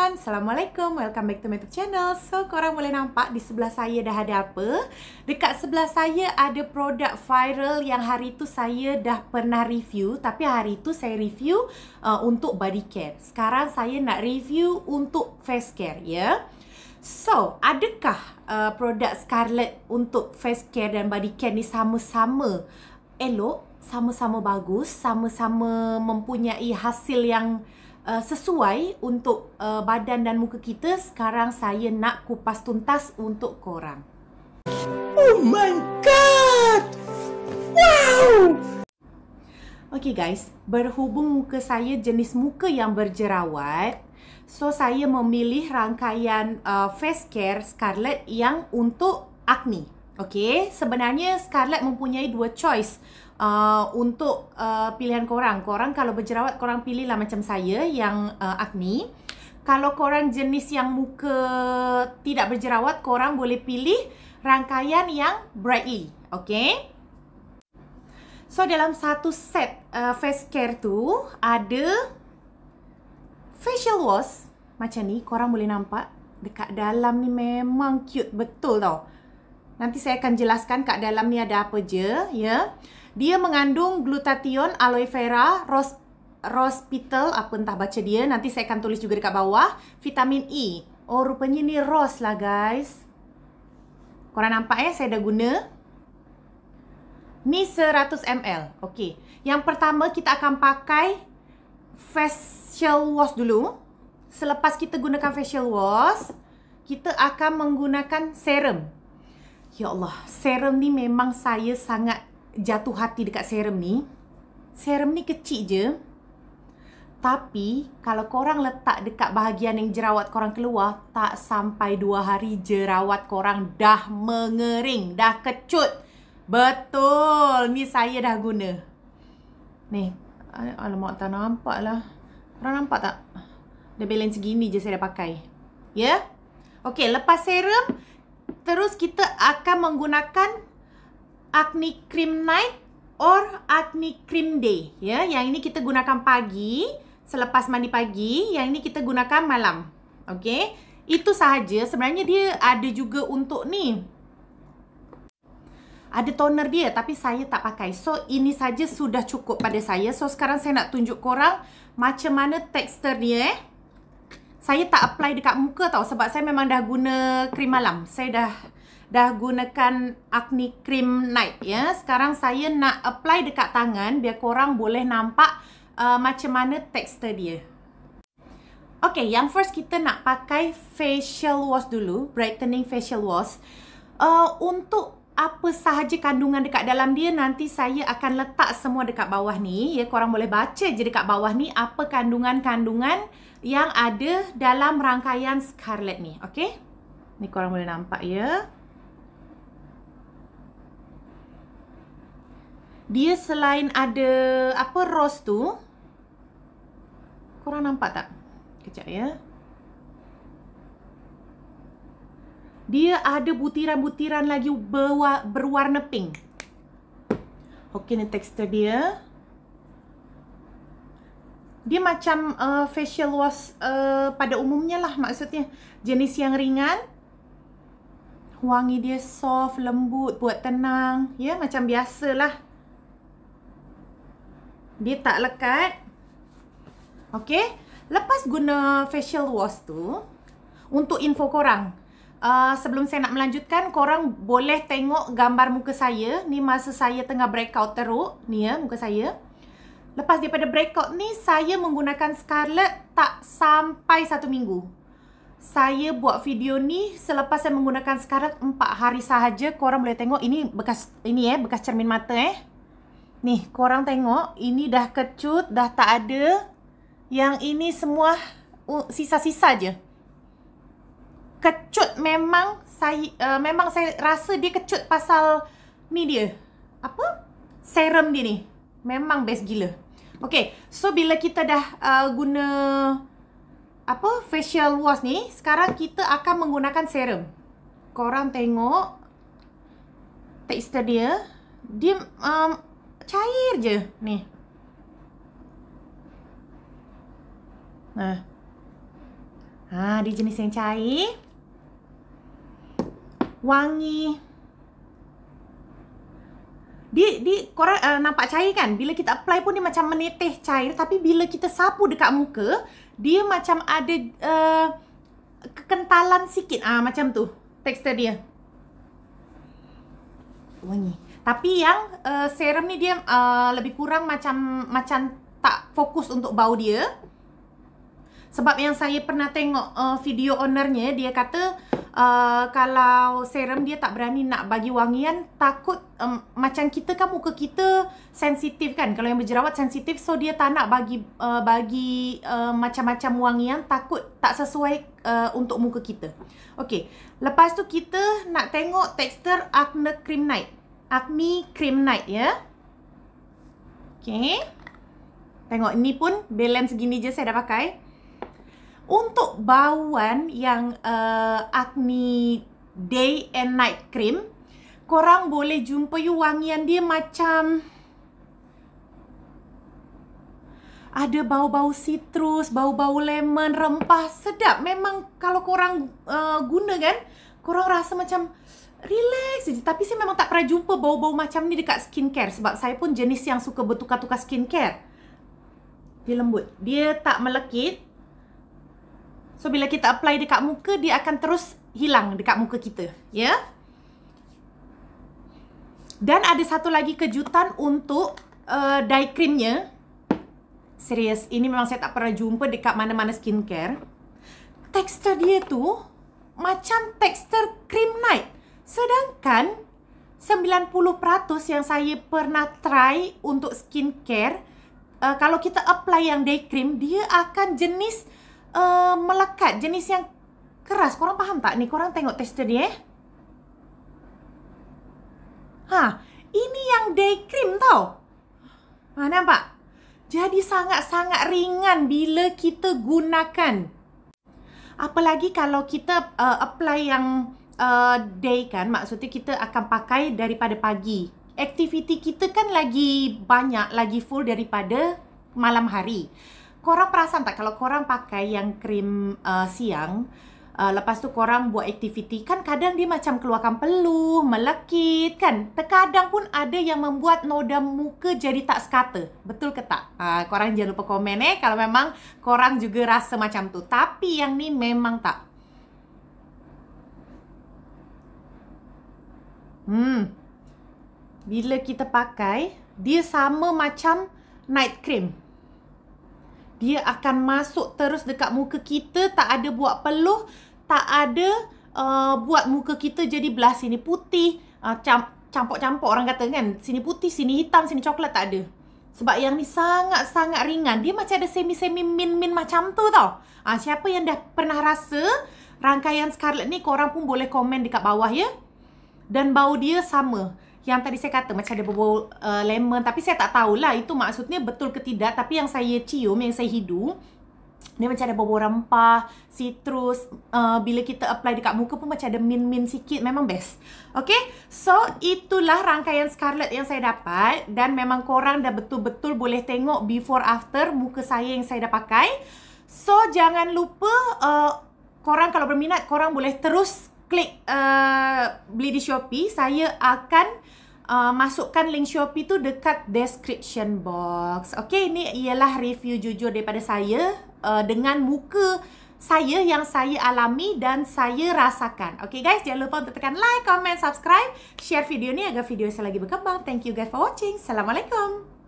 everyone. Assalamualaikum. Welcome back to my YouTube channel. So, korang boleh nampak di sebelah saya dah ada apa. Dekat sebelah saya ada produk viral yang hari tu saya dah pernah review. Tapi hari tu saya review uh, untuk body care. Sekarang saya nak review untuk face care, ya. So, adakah uh, produk Scarlett untuk face care dan body care ni sama-sama elok? Sama-sama bagus? Sama-sama mempunyai hasil yang uh, sesuai untuk uh, badan dan muka kita sekarang saya nak kupas tuntas untuk korang. Oh my god! Wow! Okay guys, berhubung muka saya jenis muka yang berjerawat, so saya memilih rangkaian uh, face care Scarlett yang untuk acne. Okay, sebenarnya Scarlett mempunyai dua choice uh, untuk uh, pilihan korang. Korang kalau berjerawat, korang pilihlah macam saya yang uh, acne. Kalau korang jenis yang muka tidak berjerawat, korang boleh pilih rangkaian yang brightly. Okay. So, dalam satu set uh, face care tu, ada facial wash. Macam ni, korang boleh nampak. Dekat dalam ni memang cute betul tau. Nanti saya akan jelaskan kat ni ada apa je, ya. Dia mengandung glutathione, aloe vera, ros rospital, apa entah baca dia. Nanti saya akan tulis juga dekat bawah. Vitamin E. Oh, rupanya ni ros lah, guys. Korang nampak ya, saya dah guna. Ni 100ml. Okey. Yang pertama, kita akan pakai facial wash dulu. Selepas kita gunakan facial wash, kita akan menggunakan serum. Ya Allah, serum ni memang saya sangat jatuh hati dekat serum ni. Serum ni kecil je. Tapi kalau korang letak dekat bahagian yang jerawat korang keluar, tak sampai dua hari jerawat korang dah mengering, dah kecut. Betul, ni saya dah guna. Ni, alamak tak nampak lah. Korang nampak tak? Dah balance segini je saya dah pakai. Ya? Yeah? Okay, lepas serum, terus kita akan menggunakan acne cream night or acne cream day ya yang ini kita gunakan pagi selepas mandi pagi yang ini kita gunakan malam okey itu sahaja sebenarnya dia ada juga untuk ni ada toner dia tapi saya tak pakai so ini saja sudah cukup pada saya so sekarang saya nak tunjuk korang macam mana tekstur dia eh saya tak apply dekat muka tau sebab saya memang dah guna krim malam. Saya dah dah gunakan acne cream night ya. Sekarang saya nak apply dekat tangan biar korang boleh nampak uh, macam mana tekstur dia. Okay, yang first kita nak pakai facial wash dulu, brightening facial wash. Uh, untuk apa sahaja kandungan dekat dalam dia nanti saya akan letak semua dekat bawah ni ya korang boleh baca je dekat bawah ni apa kandungan-kandungan yang ada dalam rangkaian scarlet ni okey ni korang boleh nampak ya dia selain ada apa rose tu korang nampak tak kejap ya dia ada butiran-butiran lagi berwarna pink. Okey ni tekstur dia. Dia macam uh, facial wash uh, pada umumnya lah maksudnya. Jenis yang ringan. Wangi dia soft, lembut, buat tenang. Ya yeah, macam lah. Dia tak lekat. Okey. Lepas guna facial wash tu. Untuk info korang. Uh, sebelum saya nak melanjutkan, korang boleh tengok gambar muka saya. Ni masa saya tengah breakout teruk. Ni ya, muka saya. Lepas daripada breakout ni, saya menggunakan Scarlett tak sampai satu minggu. Saya buat video ni selepas saya menggunakan Scarlett empat hari sahaja. Korang boleh tengok ini bekas ini eh, bekas cermin mata eh. Ni, korang tengok. Ini dah kecut, dah tak ada. Yang ini semua sisa-sisa uh, je. -sisa kecut memang saya uh, memang saya rasa dia kecut pasal ni dia. Apa? Serum dia ni. Memang best gila. Okay, so bila kita dah uh, guna apa facial wash ni, sekarang kita akan menggunakan serum. Korang tengok tekstur dia. Dia um, cair je ni. Nah. Ha, dia jenis yang cair wangi. Di di korang uh, nampak cair kan? Bila kita apply pun dia macam meneteh cair tapi bila kita sapu dekat muka, dia macam ada uh, kekentalan sikit. Ah uh, macam tu tekstur dia. Wangi. Tapi yang uh, serum ni dia uh, lebih kurang macam macam tak fokus untuk bau dia. Sebab yang saya pernah tengok uh, video ownernya dia kata Uh, kalau serum dia tak berani nak bagi wangian takut um, macam kita kan muka kita sensitif kan kalau yang berjerawat sensitif so dia tak nak bagi uh, bagi uh, macam-macam wangian takut tak sesuai uh, untuk muka kita. Okey. Lepas tu kita nak tengok tekstur acne cream night. Acne cream night ya. Okey. Tengok ni pun balance gini je saya dah pakai untuk bauan yang uh, eh, acne day and night cream korang boleh jumpa you wangian dia macam ada bau-bau citrus, bau-bau lemon, rempah sedap. Memang kalau korang uh, guna kan, korang rasa macam relax je. Tapi saya memang tak pernah jumpa bau-bau macam ni dekat skincare sebab saya pun jenis yang suka bertukar-tukar skincare. Dia lembut. Dia tak melekit. So bila kita apply dekat muka dia akan terus hilang dekat muka kita, ya. Dan ada satu lagi kejutan untuk uh, eh, day creamnya. Serius, ini memang saya tak pernah jumpa dekat mana-mana skincare. Tekstur dia tu macam tekstur cream night. Sedangkan 90% yang saya pernah try untuk skincare, uh, kalau kita apply yang day cream, dia akan jenis uh, melekat jenis yang keras. Korang faham tak ni? Korang tengok tester dia eh. Ha, ini yang day cream tau. Ha, nampak? Jadi sangat-sangat ringan bila kita gunakan. Apalagi kalau kita uh, apply yang uh, day kan, maksudnya kita akan pakai daripada pagi. Aktiviti kita kan lagi banyak, lagi full daripada malam hari korang perasan tak kalau korang pakai yang krim uh, siang uh, lepas tu korang buat aktiviti kan kadang dia macam keluarkan peluh, melekit kan. Terkadang pun ada yang membuat noda muka jadi tak sekata. Betul ke tak? Uh, korang jangan lupa komen eh kalau memang korang juga rasa macam tu. Tapi yang ni memang tak. Hmm. Bila kita pakai, dia sama macam night cream dia akan masuk terus dekat muka kita tak ada buat peluh tak ada uh, buat muka kita jadi belah sini putih macam uh, campur-campur orang kata kan sini putih sini hitam sini coklat tak ada sebab yang ni sangat-sangat ringan dia macam ada semi-semi min-min macam tu tau ha, siapa yang dah pernah rasa rangkaian scarlet ni korang pun boleh komen dekat bawah ya dan bau dia sama yang tadi saya kata macam ada bau uh, lemon tapi saya tak tahulah itu maksudnya betul ke tidak tapi yang saya cium yang saya hidu dia macam ada bau rempah, citrus, uh, bila kita apply dekat muka pun macam ada min-min sikit, memang best. Okay, so itulah rangkaian Scarlet yang saya dapat dan memang korang dah betul-betul boleh tengok before after muka saya yang saya dah pakai. So jangan lupa uh, korang kalau berminat, korang boleh terus klik uh, beli di Shopee, saya akan uh, masukkan link Shopee tu dekat description box. Okay, ini ialah review jujur daripada saya uh, dengan muka saya yang saya alami dan saya rasakan. Okay guys, jangan lupa untuk tekan like, comment, subscribe, share video ni agar video saya lagi berkembang. Thank you guys for watching. Assalamualaikum.